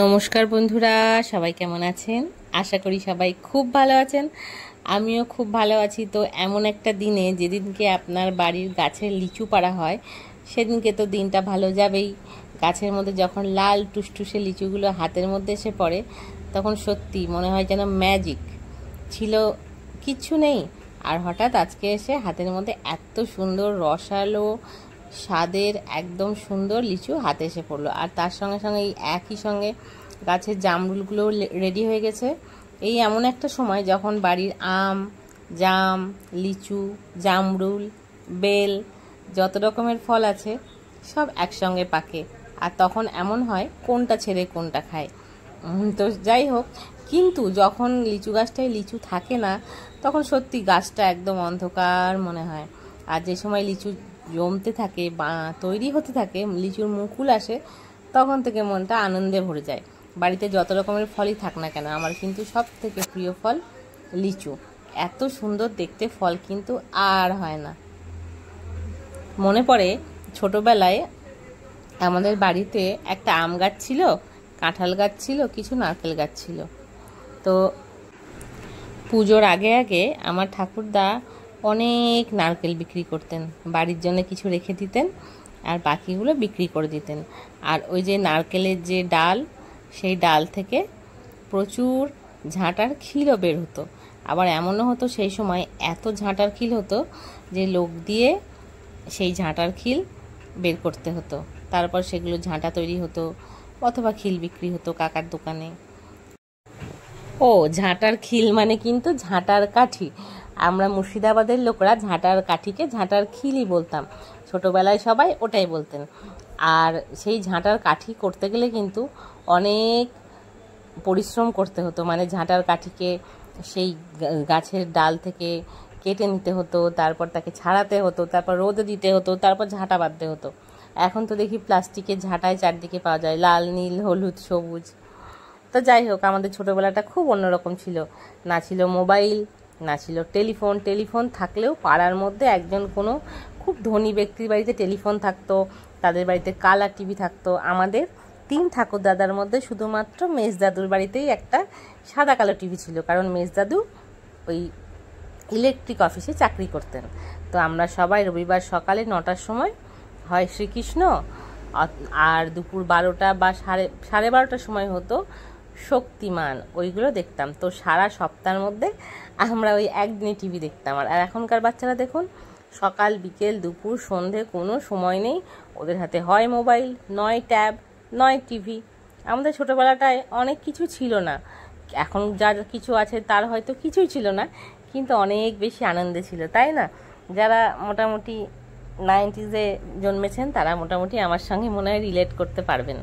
নমস্কার বন্ধুরা সবাই কেমন আছেন আশা করি সবাই খুব ভালো আছেন আমিও খুব ভালো আছি তো এমন একটা দিনে যেদিনকে আপনার বাড়ির গাছে লিচু পাড়া হয় সেদিনকে তো দিনটা ভালো যাবেই গাছের মধ্যে যখন লাল টুসটুসে লিচুগুলো হাতের মধ্যে এসে পড়ে তখন সত্যি মনে হয় যেন ম্যাজিক ছিল কিচ্ছু নেই আর হঠাৎ আজকে এসে হাতের মধ্যে এত সুন্দর রসালো স্বাদের একদম সুন্দর লিচু হাতে এসে পড়লো আর তার সঙ্গে সঙ্গে এই একই সঙ্গে গাছের জামরুলগুলোও রেডি হয়ে গেছে এই এমন একটা সময় যখন বাড়ির আম জাম লিচু জামরুল বেল যত রকমের ফল আছে সব একসঙ্গে পাকে আর তখন এমন হয় কোনটা ছেড়ে কোনটা খায় তো যাই হোক কিন্তু যখন লিচু গাছটায় লিচু থাকে না তখন সত্যি গাছটা একদম অন্ধকার মনে হয় আর যে সময় লিচু জমতে থাকে বা তৈরি হতে থাকে লিচুর মুকুল আসে তখন থেকে মনটা আনন্দে ভরে যায় বাড়িতে যত রকমের ফলই থাক না কেন আমার কিন্তু সব থেকে প্রিয় ফল লিচু এত সুন্দর দেখতে ফল কিন্তু আর হয় না মনে পড়ে ছোটোবেলায় আমাদের বাড়িতে একটা আম গাছ ছিল কাঁঠাল গাছ ছিল কিছু নারকেল গাছ ছিল তো পুজোর আগে আগে আমার ঠাকুরদা অনেক নারকেল বিক্রি করতেন বাড়ির জন্য কিছু রেখে দিতেন আর বাকিগুলো বিক্রি করে দিতেন আর ওই যে নারকেলের যে ডাল সেই ডাল থেকে প্রচুর ঝাঁটার খিলও বের হতো আবার এমনও হতো সেই সময় এত ঝাঁটার খিল হতো যে লোক দিয়ে সেই ঝাঁটার খিল বের করতে হতো তারপর সেগুলো ঝাঁটা তৈরি হতো অথবা খিল বিক্রি হতো কাকার দোকানে ও ঝাঁটার খিল মানে কিন্তু ঝাঁটার কাঠি আমরা মুর্শিদাবাদের লোকরা ঝাঁটার কাঠিকে ঝাঁটার খিলি বলতাম ছোটোবেলায় সবাই ওটাই বলতেন আর সেই ঝাঁটার কাঠি করতে গেলে কিন্তু অনেক পরিশ্রম করতে হতো মানে ঝাঁটার কাঠিকে সেই গাছের ডাল থেকে কেটে নিতে হতো তারপর তাকে ছাড়াতে হতো তারপর রোদে দিতে হতো তারপর ঝাঁটা বাঁধতে হতো এখন তো দেখি প্লাস্টিকের ঝাঁটায় চারদিকে পাওয়া যায় লাল নীল হলুদ সবুজ তো যাই হোক আমাদের ছোটোবেলাটা খুব অন্যরকম ছিল না ছিল মোবাইল না ছিল টেলিফোন টেলিফোন থাকলেও পাড়ার মধ্যে একজন কোনো খুব ধনী ব্যক্তির বাড়িতে টেলিফোন থাকতো তাদের বাড়িতে কালার টিভি থাকতো আমাদের তিন ঠাকুর দাদার মধ্যে শুধুমাত্র মেজদাদুর বাড়িতেই একটা সাদা কালো টিভি ছিল কারণ মেজদাদু ওই ইলেকট্রিক অফিসে চাকরি করতেন তো আমরা সবাই রবিবার সকালে নটার সময় হয় শ্রীকৃষ্ণ আর দুপুর বারোটা বা সাড়ে সাড়ে বারোটার সময় হতো শক্তিমান ওইগুলো দেখতাম তো সারা সপ্তাহের মধ্যে আমরা ওই একদিনে টিভি দেখতাম আর এখনকার বাচ্চারা দেখুন সকাল বিকেল দুপুর সন্ধে কোনো সময় নেই ওদের হাতে হয় মোবাইল নয় ট্যাব নয় টিভি আমাদের ছোটোবেলাটায় অনেক কিছু ছিল না এখন যার কিছু আছে তার হয়তো কিছুই ছিল না কিন্তু অনেক বেশি আনন্দে ছিল তাই না যারা মোটামুটি নাইনটিজে জন্মেছেন তারা মোটামুটি আমার সঙ্গে মনে হয় রিলেট করতে পারবেন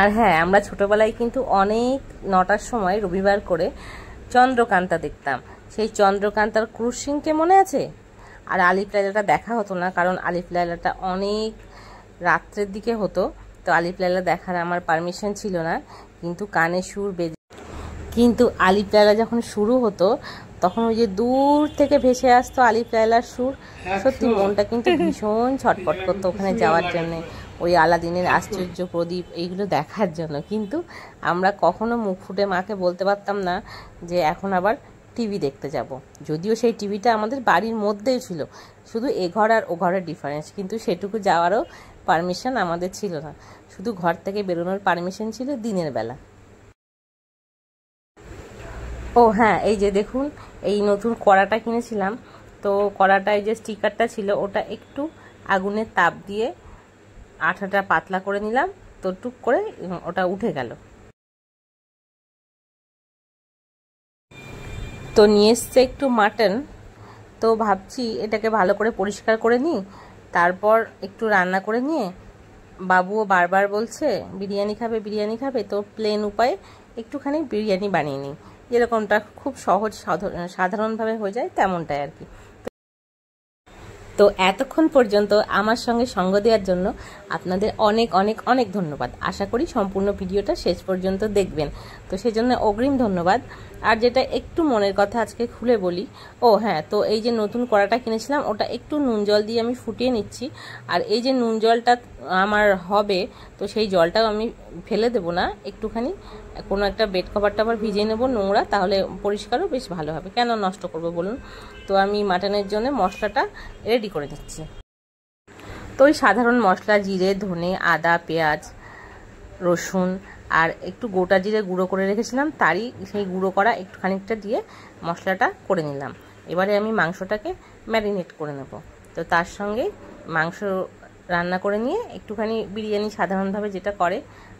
আর হ্যাঁ আমরা ছোটোবেলায় কিন্তু অনেক নটার সময় রবিবার করে চন্দ্রকান্তা দেখতাম সেই চন্দ্রকান্তার ক্রুশ সিংকে মনে আছে আর আলিফ লাইলাটা দেখা হতো না কারণ আলিফ লাইলাটা অনেক রাত্রের দিকে হতো তো আলিফ লাইলা দেখার আমার পারমিশন ছিল না কিন্তু কানে সুর বেজে কিন্তু আলিফ লাইলা যখন শুরু হতো তখন ওই যে দূর থেকে ভেসে আসতো আলিফ লাইলার সুর হ্যাঁ, সত্যি মনটা কিন্তু ভীষণ ছটপট করতো ওখানে যাওয়ার জন্যে ওই আলাদিনের আচ্ছা। আশ্চর্য প্রদীপ এইগুলো দেখার জন্য কিন্তু আমরা কখনো মুখ ফুটে মাকে বলতে পারতাম না যে এখন আবার টিভি দেখতে যাব যদিও সেই টিভিটা আমাদের বাড়ির মধ্যেই ছিল শুধু এ ঘর আর ও ঘরের ডিফারেন্স কিন্তু সেটুকু যাওয়ারও পারমিশন আমাদের ছিল না শুধু ঘর থেকে বেরোনোর পারমিশন ছিল দিনের বেলা ও হ্যাঁ এই যে দেখুন এই নতুন কড়াটা কিনেছিলাম তো কড়াটায় যে স্টিকারটা ছিল ওটা একটু আগুনের তাপ দিয়ে আঠাটা পাতলা করে নিলাম তো টুক করে ওটা উঠে গেল তো নিয়ে এসছে একটু মাটন তো ভাবছি এটাকে ভালো করে পরিষ্কার করে নিই তারপর একটু রান্না করে নিয়ে বাবুও বারবার বলছে বিরিয়ানি খাবে বিরিয়ানি খাবে তো প্লেন উপায়ে একটুখানি বিরিয়ানি বানিয়ে নিই যেরকমটা খুব সহজ সাধারণভাবে হয়ে যায় তেমনটাই আর কি তো এতক্ষণ পর্যন্ত আমার সঙ্গে সঙ্গ দেওয়ার জন্য আপনাদের অনেক অনেক অনেক ধন্যবাদ আশা করি সম্পূর্ণ ভিডিওটা শেষ পর্যন্ত দেখবেন তো সেজন্য অগ্রিম ধন্যবাদ আর যেটা একটু মনের কথা আজকে খুলে বলি ও হ্যাঁ তো এই যে নতুন কড়াটা কিনেছিলাম ওটা একটু নুন জল দিয়ে আমি ফুটিয়ে নিচ্ছি আর এই যে নুন জলটা আমার হবে তো সেই জলটাও আমি ফেলে দেবো না একটুখানি কোনো একটা বেড কভার আবার ভিজিয়ে নেবো নোংরা তাহলে পরিষ্কারও বেশ ভালো হবে কেন নষ্ট করবো বলুন তো আমি মাটনের জন্য মশলাটা রেডি করে নিচ্ছি তো ওই সাধারণ মশলা জিরে ধনে আদা পেঁয়াজ রসুন আর একটু গোটা জিরে গুঁড়ো করে রেখেছিলাম তারই সেই গুঁড়ো করা একটু খানিকটা দিয়ে মশলাটা করে নিলাম এবারে আমি মাংসটাকে ম্যারিনেট করে নেব তো তার সঙ্গে মাংস রান্না করে নিয়ে একটুখানি বিরিয়ানি সাধারণভাবে যেটা করে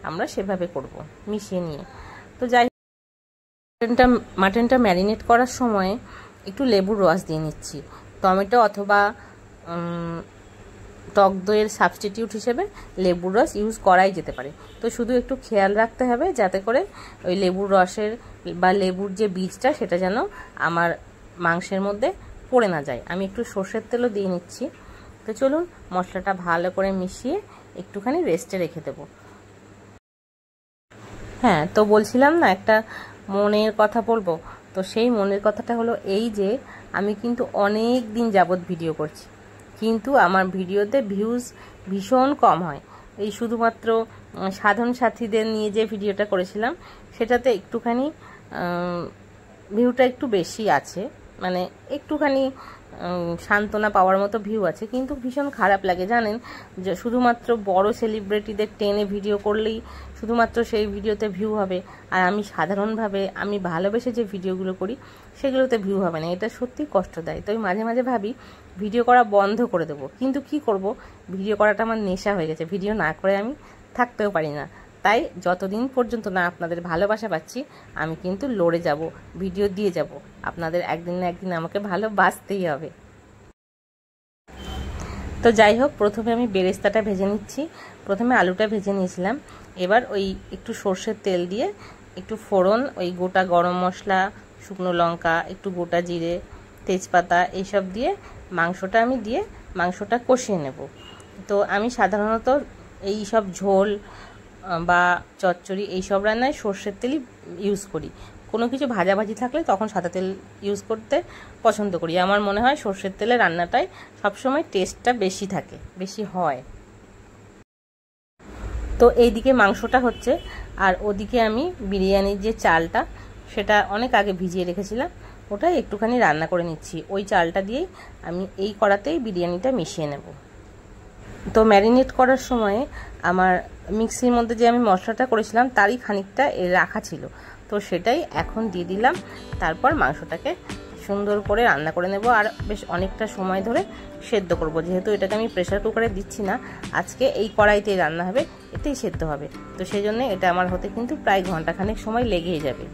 আমরা সেভাবে করব মিশিয়ে নিয়ে তো যাই মাটনটা মাটনটা ম্যারিনেট করার সময় একটু লেবুর রস দিয়ে নিচ্ছি টমেটো অথবা টক দইয়ের সাবস্টিটিউট হিসেবে লেবুর রস ইউজ করাই যেতে পারে তো শুধু একটু খেয়াল রাখতে হবে যাতে করে ওই লেবুর রসের বা লেবুর যে বীজটা সেটা যেন আমার মাংসের মধ্যে পড়ে না যায় আমি একটু সর্ষের তেলও দিয়ে নিচ্ছি তো চলুন মশলাটা ভালো করে মিশিয়ে একটুখানি রেস্টে রেখে দেবো হ্যাঁ তো বলছিলাম না একটা মনের কথা বলবো তো সেই মনের কথাটা হলো এই যে আমি কিন্তু অনেক দিন যাবৎ ভিডিও করছি কিন্তু আমার ভিডিওতে ভিউজ ভীষণ কম হয় এই শুধুমাত্র সাধন সাথীদের নিয়ে যে ভিডিওটা করেছিলাম সেটাতে একটুখানি ভিউটা একটু বেশি আছে মানে একটুখানি সান্ত্বনা পাওয়ার মতো ভিউ আছে কিন্তু ভীষণ খারাপ লাগে জানেন যে শুধুমাত্র বড় সেলিব্রিটিদের টেনে ভিডিও করলেই শুধুমাত্র সেই ভিডিওতে ভিউ হবে আর আমি সাধারণভাবে আমি ভালোবেসে যে ভিডিওগুলো করি সেগুলোতে ভিউ হবে না এটা সত্যি কষ্ট দেয় তো মাঝে মাঝে ভাবি ভিডিও করা বন্ধ করে দেবো কিন্তু কি করব ভিডিও করাটা আমার নেশা হয়ে গেছে ভিডিও না করে আমি থাকতেও পারি না তাই যতদিন পর্যন্ত না আপনাদের ভালোবাসা পাচ্ছি আমি কিন্তু লড়ে যাব ভিডিও দিয়ে যাব আপনাদের একদিন না একদিন আমাকে ভালোবাসতেই হবে তো যাই হোক প্রথমে আমি বেরেস্তাটা ভেজে নিচ্ছি প্রথমে আলুটা ভেজে নিয়েছিলাম এবার ওই একটু সর্ষের তেল দিয়ে একটু ফোড়ন ওই গোটা গরম মশলা শুকনো লঙ্কা একটু গোটা জিরে তেজপাতা এইসব দিয়ে মাংসটা আমি দিয়ে মাংসটা কষিয়ে নেব তো আমি সাধারণত এই সব ঝোল বা চচ্চড়ি এই সব রান্নায় সর্ষের তেলই ইউজ করি কোনো কিছু ভাজাভাজি থাকলে তখন সাদা তেল ইউজ করতে পছন্দ করি আমার মনে হয় সর্ষের তেলে রান্নাটাই সবসময় টেস্টটা বেশি থাকে বেশি হয় তো এইদিকে মাংসটা হচ্ছে আর ওদিকে আমি বিরিয়ানির যে চালটা সেটা অনেক আগে ভিজিয়ে রেখেছিলাম ওটা একটুখানি রান্না করে নিচ্ছি ওই চালটা দিয়েই আমি এই কড়াতেই বিরিয়ানিটা মিশিয়ে নেব তো ম্যারিনেট করার সময়ে আমার মিক্সির মধ্যে যে আমি মশলাটা করেছিলাম তারই খানিকটা রাখা ছিল তো সেটাই এখন দিয়ে দিলাম তারপর মাংসটাকে সুন্দর করে রান্না করে নেব আর বেশ অনেকটা সময় ধরে সেদ্ধ করব যেহেতু এটাকে আমি প্রেশার কুকারে দিচ্ছি না আজকে এই কড়াইতেই রান্না হবে এতেই সেদ্ধ হবে তো সেই জন্য এটা আমার হতে কিন্তু প্রায় ঘন্টাখানেক সময় লেগেই যাবে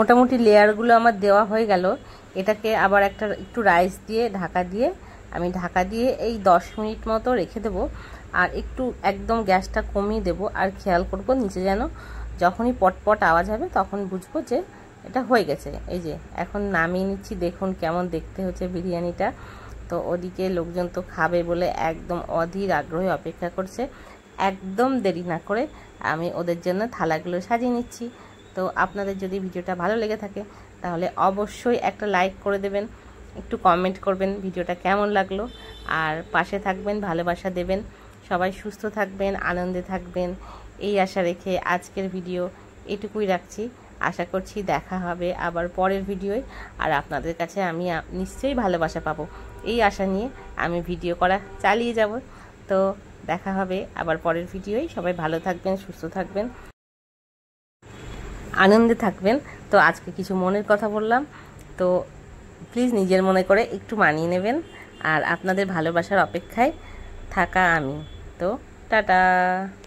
মোটামুটি লেয়ারগুলো আমার দেওয়া হয়ে গেল এটাকে আবার একটা একটু রাইস দিয়ে ঢাকা দিয়ে আমি ঢাকা দিয়ে এই দশ মিনিট মতো রেখে দেব আর একটু একদম গ্যাসটা কমিয়ে দেব আর খেয়াল করব নিচে যেন যখনই পটপট আওয়াজ হবে তখন বুঝবো যে এটা হয়ে গেছে এই যে এখন নামিয়ে নিচ্ছি দেখুন কেমন দেখতে হচ্ছে বিরিয়ানিটা তো ওদিকে লোকজন তো খাবে বলে একদম অধীর আগ্রহে অপেক্ষা করছে একদম দেরি না করে আমি ওদের জন্য থালাগুলো সাজিয়ে নিচ্ছি তো আপনাদের যদি ভিডিওটা ভালো লেগে থাকে তাহলে অবশ্যই একটা লাইক করে দেবেন একটু কমেন্ট করবেন ভিডিওটা কেমন লাগলো আর পাশে থাকবেন ভালোবাসা দেবেন সবাই সুস্থ থাকবেন আনন্দে থাকবেন এই আশা রেখে আজকের ভিডিও এটুকুই রাখছি আশা করছি দেখা হবে আবার পরের ভিডিওয় আর আপনাদের কাছে আমি নিশ্চয়ই ভালোবাসা পাবো এই আশা নিয়ে আমি ভিডিও করা চালিয়ে যাব তো দেখা হবে আবার পরের ভিডিওয় সবাই ভালো থাকবেন সুস্থ থাকবেন আনন্দে থাকবেন তো আজকে কিছু মনের কথা বললাম তো প্লিজ নিজের মনে করে একটু মানিয়ে নেবেন আর আপনাদের ভালোবাসার অপেক্ষায় থাকা আমি তো টাটা